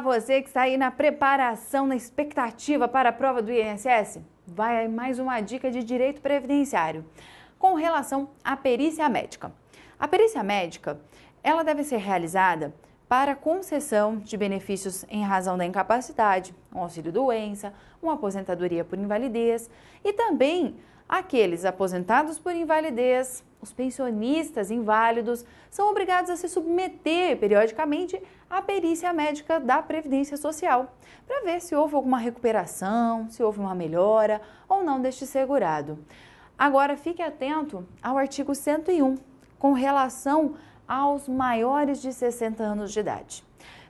você que está aí na preparação, na expectativa para a prova do INSS. Vai aí mais uma dica de direito previdenciário com relação à perícia médica. A perícia médica, ela deve ser realizada para concessão de benefícios em razão da incapacidade, um auxílio-doença, uma aposentadoria por invalidez e também aqueles aposentados por invalidez, os pensionistas inválidos, são obrigados a se submeter periodicamente à perícia médica da Previdência Social para ver se houve alguma recuperação, se houve uma melhora ou não deste segurado. Agora fique atento ao artigo 101 com relação aos maiores de 60 anos de idade.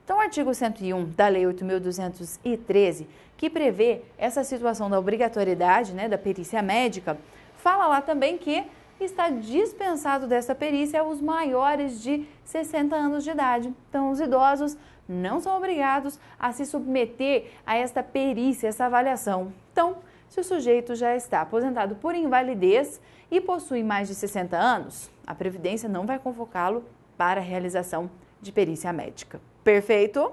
Então, o artigo 101 da Lei 8.213, que prevê essa situação da obrigatoriedade né, da perícia médica, fala lá também que está dispensado dessa perícia os maiores de 60 anos de idade. Então, os idosos não são obrigados a se submeter a esta perícia, essa avaliação. Então, se o sujeito já está aposentado por invalidez e possui mais de 60 anos, a Previdência não vai convocá-lo para a realização de perícia médica. Perfeito?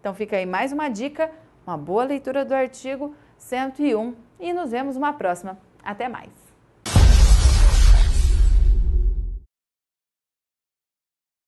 Então fica aí mais uma dica, uma boa leitura do artigo 101 e nos vemos uma próxima. Até mais!